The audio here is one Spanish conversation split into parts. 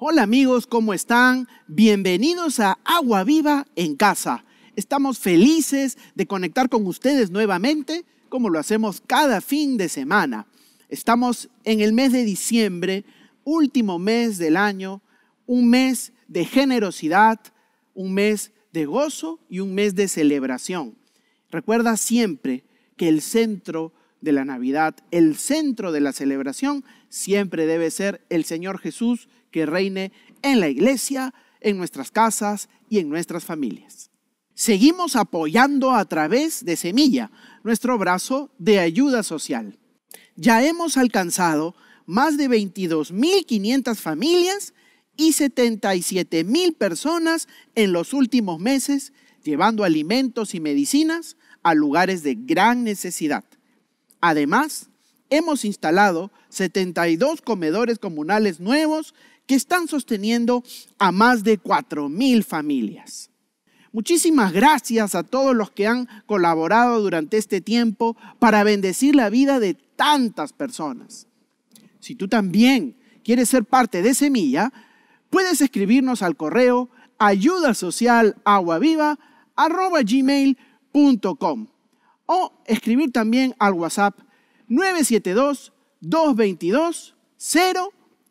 Hola amigos, ¿cómo están? Bienvenidos a Agua Viva en Casa. Estamos felices de conectar con ustedes nuevamente, como lo hacemos cada fin de semana. Estamos en el mes de diciembre, último mes del año, un mes de generosidad, un mes de gozo y un mes de celebración. Recuerda siempre que el centro de la Navidad, el centro de la celebración, siempre debe ser el Señor Jesús que reine en la iglesia, en nuestras casas y en nuestras familias. Seguimos apoyando a través de Semilla, nuestro brazo de ayuda social. Ya hemos alcanzado más de 22.500 familias y 77.000 personas en los últimos meses, llevando alimentos y medicinas a lugares de gran necesidad. Además, hemos instalado 72 comedores comunales nuevos que están sosteniendo a más de 4.000 familias. Muchísimas gracias a todos los que han colaborado durante este tiempo para bendecir la vida de tantas personas. Si tú también quieres ser parte de Semilla, puedes escribirnos al correo ayuda social o escribir también al WhatsApp 972 222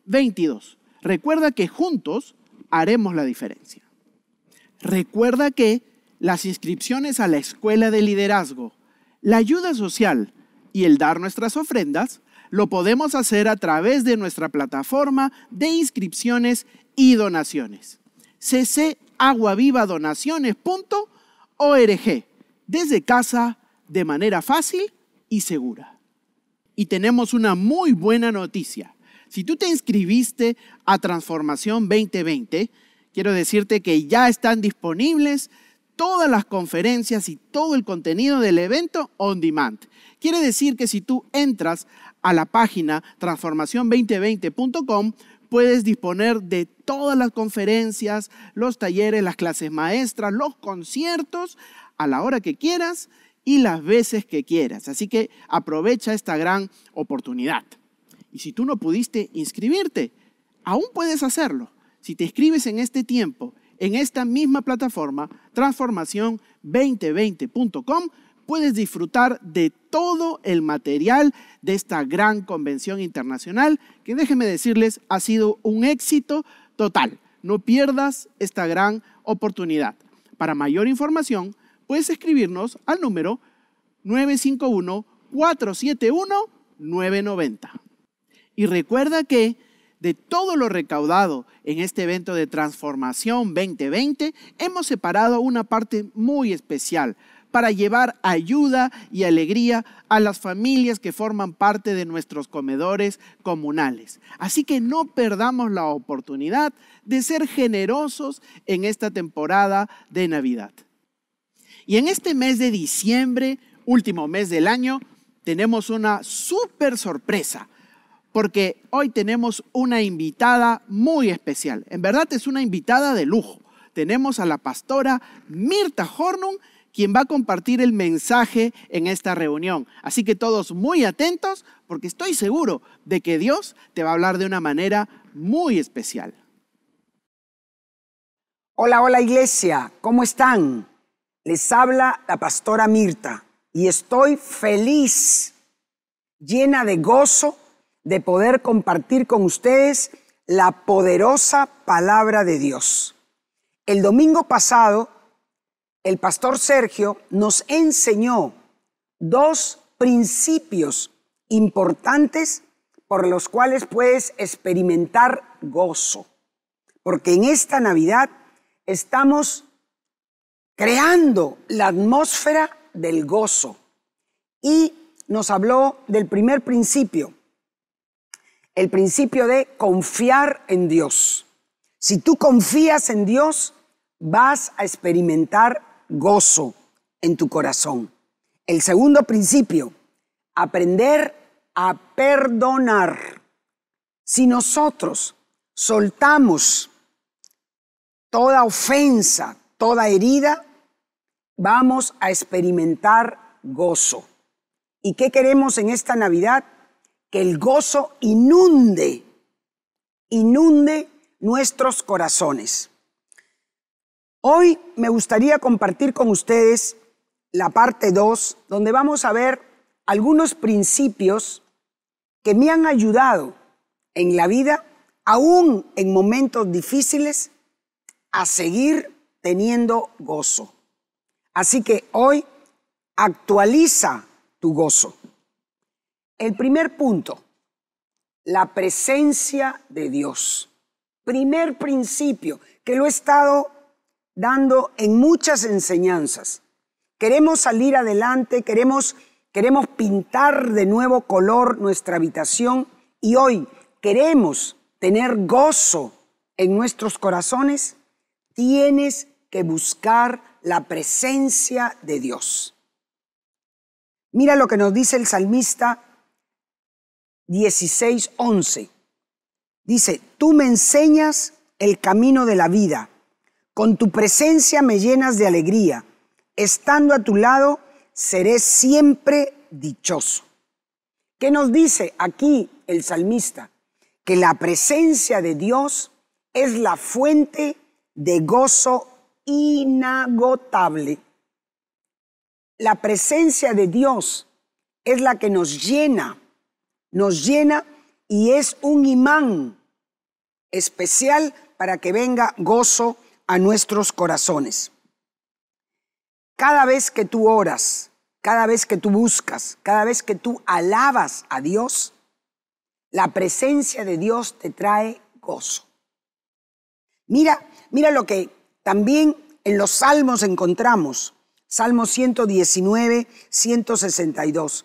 022. Recuerda que juntos haremos la diferencia. Recuerda que las inscripciones a la escuela de liderazgo, la ayuda social y el dar nuestras ofrendas lo podemos hacer a través de nuestra plataforma de inscripciones y donaciones. ccaguavivadonaciones.org. Desde casa, de manera fácil y segura. Y tenemos una muy buena noticia. Si tú te inscribiste a Transformación 2020, quiero decirte que ya están disponibles todas las conferencias y todo el contenido del evento on demand. Quiere decir que si tú entras a la página transformación2020.com, puedes disponer de todas las conferencias, los talleres, las clases maestras, los conciertos, a la hora que quieras y las veces que quieras. Así que aprovecha esta gran oportunidad. Y si tú no pudiste inscribirte, aún puedes hacerlo. Si te inscribes en este tiempo, en esta misma plataforma, transformación2020.com, puedes disfrutar de todo el material de esta gran convención internacional que déjenme decirles ha sido un éxito total. No pierdas esta gran oportunidad. Para mayor información, puedes escribirnos al número 951 471 990. Y recuerda que de todo lo recaudado en este evento de transformación 2020, hemos separado una parte muy especial para llevar ayuda y alegría a las familias que forman parte de nuestros comedores comunales. Así que no perdamos la oportunidad de ser generosos en esta temporada de Navidad. Y en este mes de diciembre, último mes del año, tenemos una súper sorpresa porque hoy tenemos una invitada muy especial. En verdad es una invitada de lujo. Tenemos a la pastora Mirta Hornung, quien va a compartir el mensaje en esta reunión. Así que todos muy atentos, porque estoy seguro de que Dios te va a hablar de una manera muy especial. Hola, hola iglesia, ¿cómo están? Les habla la pastora Mirta y estoy feliz, llena de gozo de poder compartir con ustedes la poderosa palabra de Dios. El domingo pasado, el pastor Sergio nos enseñó dos principios importantes por los cuales puedes experimentar gozo. Porque en esta Navidad estamos creando la atmósfera del gozo. Y nos habló del primer principio, el principio de confiar en Dios. Si tú confías en Dios, vas a experimentar gozo en tu corazón. El segundo principio, aprender a perdonar. Si nosotros soltamos toda ofensa, toda herida, vamos a experimentar gozo. ¿Y qué queremos en esta Navidad? que el gozo inunde, inunde nuestros corazones. Hoy me gustaría compartir con ustedes la parte 2, donde vamos a ver algunos principios que me han ayudado en la vida, aún en momentos difíciles, a seguir teniendo gozo. Así que hoy actualiza tu gozo. El primer punto, la presencia de Dios. Primer principio que lo he estado dando en muchas enseñanzas. Queremos salir adelante, queremos, queremos pintar de nuevo color nuestra habitación y hoy queremos tener gozo en nuestros corazones, tienes que buscar la presencia de Dios. Mira lo que nos dice el salmista 16, 11. Dice, tú me enseñas el camino de la vida, con tu presencia me llenas de alegría, estando a tu lado seré siempre dichoso. ¿Qué nos dice aquí el salmista? Que la presencia de Dios es la fuente de gozo inagotable. La presencia de Dios es la que nos llena nos llena y es un imán especial para que venga gozo a nuestros corazones. Cada vez que tú oras, cada vez que tú buscas, cada vez que tú alabas a Dios, la presencia de Dios te trae gozo. Mira, mira lo que también en los salmos encontramos. Salmo 119, 162.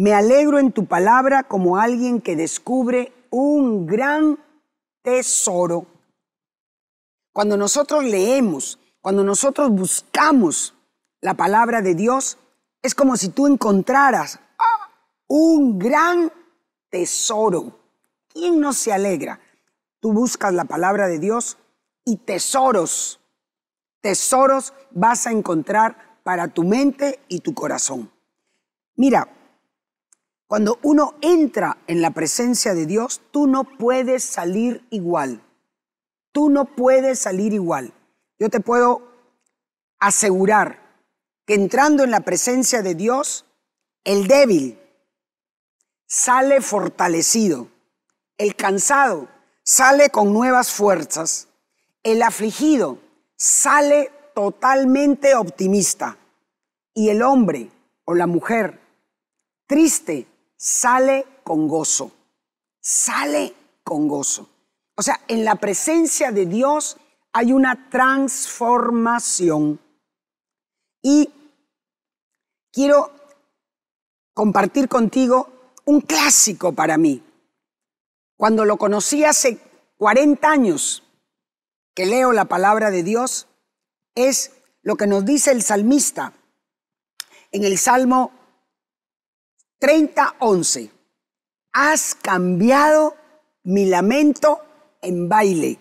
Me alegro en tu palabra como alguien que descubre un gran tesoro. Cuando nosotros leemos, cuando nosotros buscamos la palabra de Dios, es como si tú encontraras ¡ah! un gran tesoro. ¿Quién no se alegra? Tú buscas la palabra de Dios y tesoros, tesoros vas a encontrar para tu mente y tu corazón. Mira, cuando uno entra en la presencia de Dios, tú no puedes salir igual. Tú no puedes salir igual. Yo te puedo asegurar que entrando en la presencia de Dios, el débil sale fortalecido, el cansado sale con nuevas fuerzas, el afligido sale totalmente optimista y el hombre o la mujer triste sale con gozo, sale con gozo. O sea, en la presencia de Dios hay una transformación. Y quiero compartir contigo un clásico para mí. Cuando lo conocí hace 40 años que leo la palabra de Dios, es lo que nos dice el salmista en el Salmo 30:11. Has cambiado mi lamento en baile.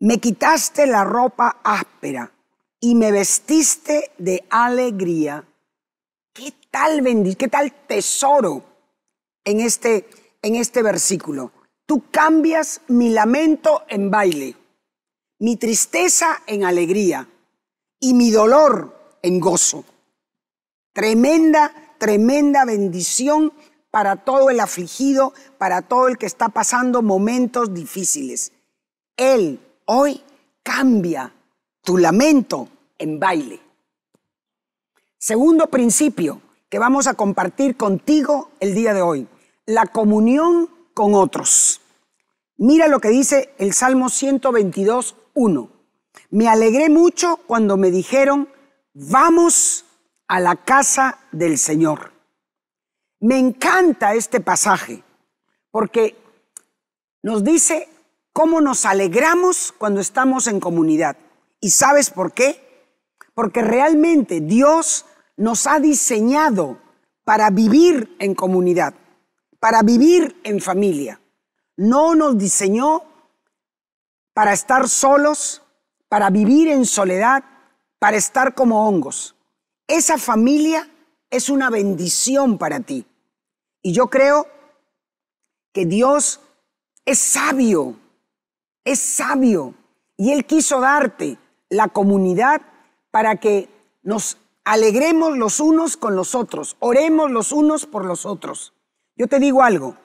Me quitaste la ropa áspera y me vestiste de alegría. ¿Qué tal bendito, qué tal tesoro en este, en este versículo? Tú cambias mi lamento en baile, mi tristeza en alegría y mi dolor en gozo. Tremenda tremenda bendición para todo el afligido, para todo el que está pasando momentos difíciles. Él hoy cambia tu lamento en baile. Segundo principio que vamos a compartir contigo el día de hoy, la comunión con otros. Mira lo que dice el Salmo 122, 1. Me alegré mucho cuando me dijeron, vamos a la casa del Señor. Me encanta este pasaje porque nos dice cómo nos alegramos cuando estamos en comunidad. ¿Y sabes por qué? Porque realmente Dios nos ha diseñado para vivir en comunidad, para vivir en familia. No nos diseñó para estar solos, para vivir en soledad, para estar como hongos. Esa familia es una bendición para ti. Y yo creo que Dios es sabio, es sabio. Y Él quiso darte la comunidad para que nos alegremos los unos con los otros, oremos los unos por los otros. Yo te digo algo,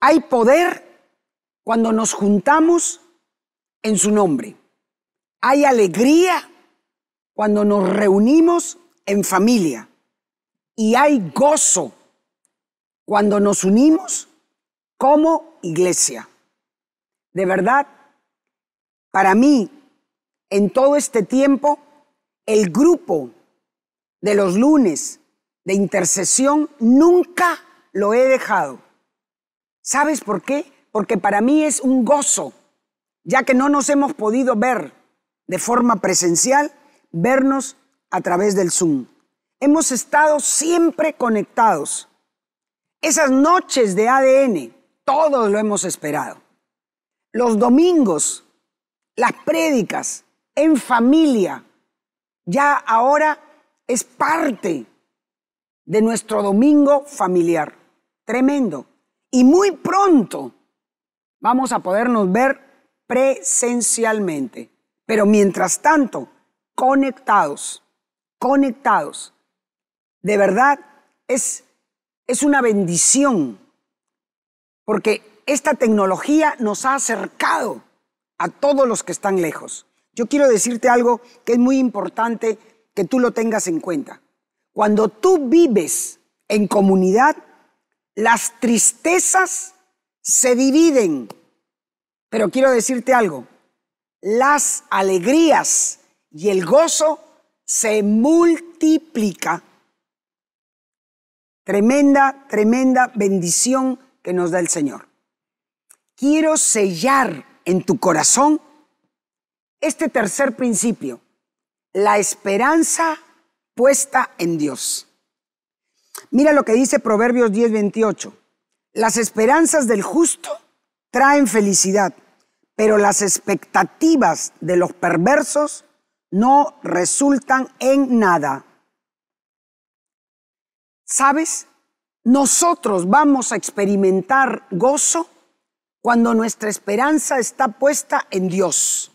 hay poder cuando nos juntamos en su nombre. Hay alegría cuando nos reunimos en familia y hay gozo cuando nos unimos como iglesia. De verdad, para mí, en todo este tiempo, el grupo de los lunes de intercesión nunca lo he dejado. ¿Sabes por qué? Porque para mí es un gozo, ya que no nos hemos podido ver de forma presencial, vernos a través del Zoom hemos estado siempre conectados. Esas noches de ADN, todos lo hemos esperado. Los domingos, las prédicas, en familia, ya ahora es parte de nuestro domingo familiar. Tremendo. Y muy pronto vamos a podernos ver presencialmente. Pero mientras tanto, conectados, conectados de verdad es, una bendición, porque esta tecnología nos ha acercado a todos los que están lejos. Yo quiero decirte algo que es muy importante que tú lo tengas en cuenta. Cuando tú vives en comunidad, las tristezas se dividen. Pero quiero decirte algo, las alegrías y el gozo se multiplican Tremenda, tremenda bendición que nos da el Señor. Quiero sellar en tu corazón este tercer principio, la esperanza puesta en Dios. Mira lo que dice Proverbios 10, 28. Las esperanzas del justo traen felicidad, pero las expectativas de los perversos no resultan en nada. ¿Sabes? Nosotros vamos a experimentar gozo cuando nuestra esperanza está puesta en Dios.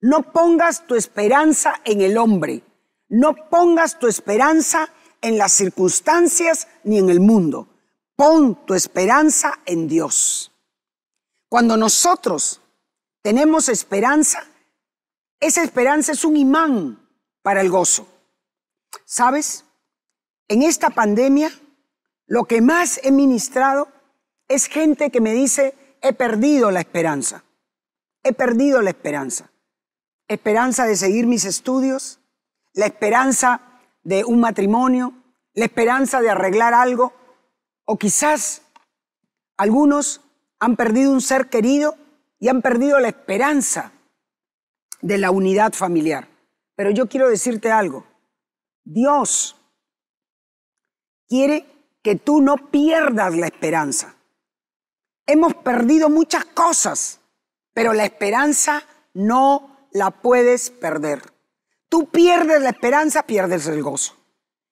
No pongas tu esperanza en el hombre, no pongas tu esperanza en las circunstancias ni en el mundo. Pon tu esperanza en Dios. Cuando nosotros tenemos esperanza, esa esperanza es un imán para el gozo. ¿Sabes? en esta pandemia, lo que más he ministrado es gente que me dice, he perdido la esperanza, he perdido la esperanza. Esperanza de seguir mis estudios, la esperanza de un matrimonio, la esperanza de arreglar algo, o quizás algunos han perdido un ser querido y han perdido la esperanza de la unidad familiar. Pero yo quiero decirte algo, Dios quiere que tú no pierdas la esperanza. Hemos perdido muchas cosas, pero la esperanza no la puedes perder. Tú pierdes la esperanza, pierdes el gozo.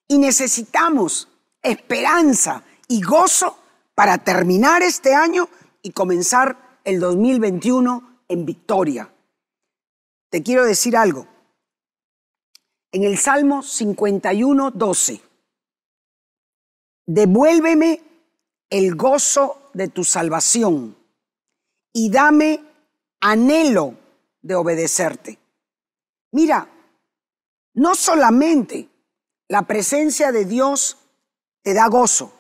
Y necesitamos esperanza y gozo para terminar este año y comenzar el 2021 en victoria. Te quiero decir algo. En el Salmo 51, 12 Devuélveme el gozo de tu salvación y dame anhelo de obedecerte. Mira, no solamente la presencia de Dios te da gozo,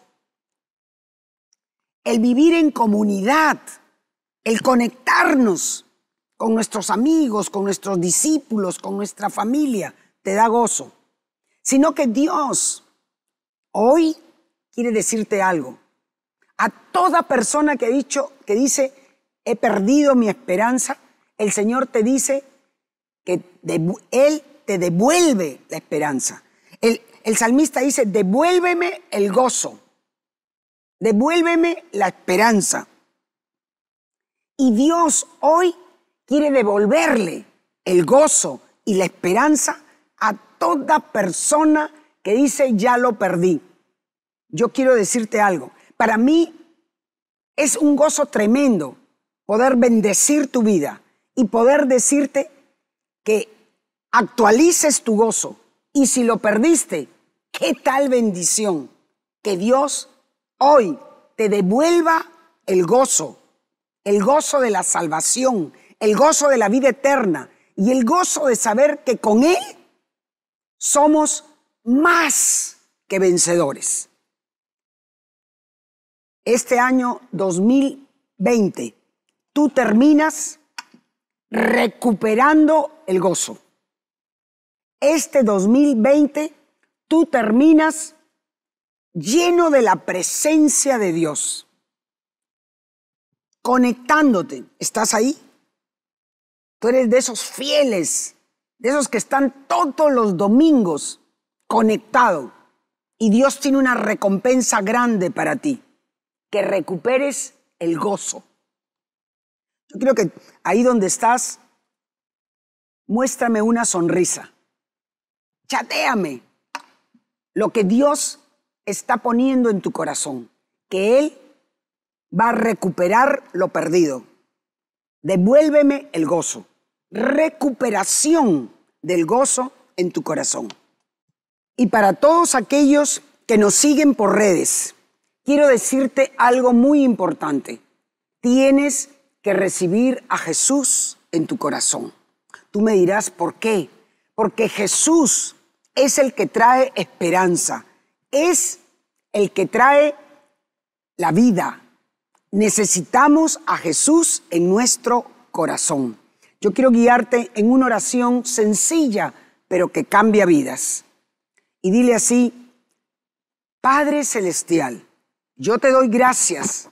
el vivir en comunidad, el conectarnos con nuestros amigos, con nuestros discípulos, con nuestra familia, te da gozo, sino que Dios hoy quiere decirte algo. A toda persona que, ha dicho, que dice, he perdido mi esperanza, el Señor te dice que Él te devuelve la esperanza. El, el salmista dice, devuélveme el gozo, devuélveme la esperanza. Y Dios hoy quiere devolverle el gozo y la esperanza a toda persona que dice, ya lo perdí yo quiero decirte algo. Para mí es un gozo tremendo poder bendecir tu vida y poder decirte que actualices tu gozo. Y si lo perdiste, qué tal bendición que Dios hoy te devuelva el gozo, el gozo de la salvación, el gozo de la vida eterna y el gozo de saber que con Él somos más que vencedores este año 2020, tú terminas recuperando el gozo. Este 2020, tú terminas lleno de la presencia de Dios, conectándote. ¿Estás ahí? Tú eres de esos fieles, de esos que están todos los domingos conectados. Y Dios tiene una recompensa grande para ti que recuperes el gozo. Yo creo que ahí donde estás, muéstrame una sonrisa. Chateame lo que Dios está poniendo en tu corazón, que Él va a recuperar lo perdido. Devuélveme el gozo. Recuperación del gozo en tu corazón. Y para todos aquellos que nos siguen por redes, quiero decirte algo muy importante. Tienes que recibir a Jesús en tu corazón. Tú me dirás, ¿por qué? Porque Jesús es el que trae esperanza, es el que trae la vida. Necesitamos a Jesús en nuestro corazón. Yo quiero guiarte en una oración sencilla, pero que cambia vidas. Y dile así, Padre Celestial, yo te doy gracias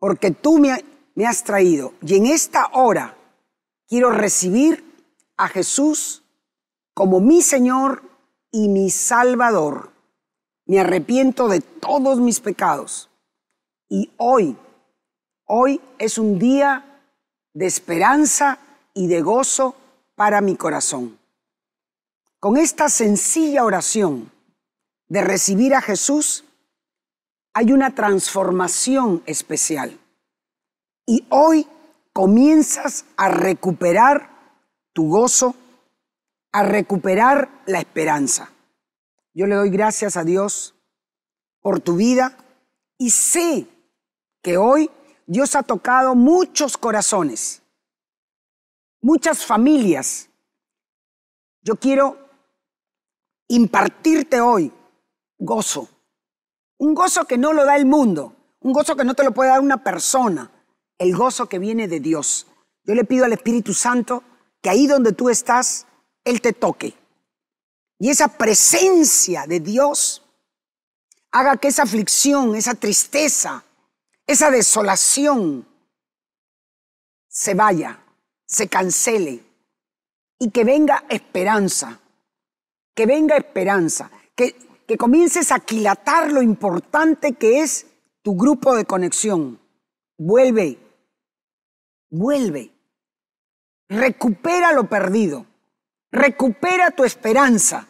porque tú me, has traído y en esta hora quiero recibir a Jesús como mi Señor y mi Salvador. Me arrepiento de todos mis pecados. Y hoy, hoy es un día de esperanza y de gozo para mi corazón. Con esta sencilla oración de recibir a Jesús, hay una transformación especial. Y hoy comienzas a recuperar tu gozo, a recuperar la esperanza. Yo le doy gracias a Dios por tu vida y sé que hoy Dios ha tocado muchos corazones, muchas familias. Yo quiero impartirte hoy gozo un gozo que no lo da el mundo, un gozo que no te lo puede dar una persona, el gozo que viene de Dios. Yo le pido al Espíritu Santo que ahí donde tú estás, Él te toque. Y esa presencia de Dios haga que esa aflicción, esa tristeza, esa desolación se vaya, se cancele y que venga esperanza, que venga esperanza, que que comiences a quilatar lo importante que es tu grupo de conexión. Vuelve, vuelve, recupera lo perdido, recupera tu esperanza,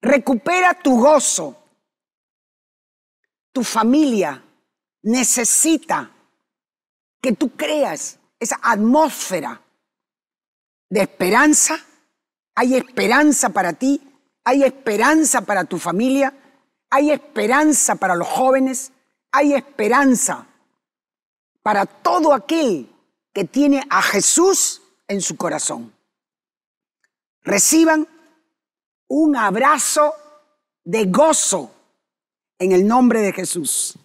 recupera tu gozo. Tu familia necesita que tú creas esa atmósfera de esperanza. Hay esperanza para ti, hay esperanza para tu familia, hay esperanza para los jóvenes, hay esperanza para todo aquel que tiene a Jesús en su corazón. Reciban un abrazo de gozo en el nombre de Jesús.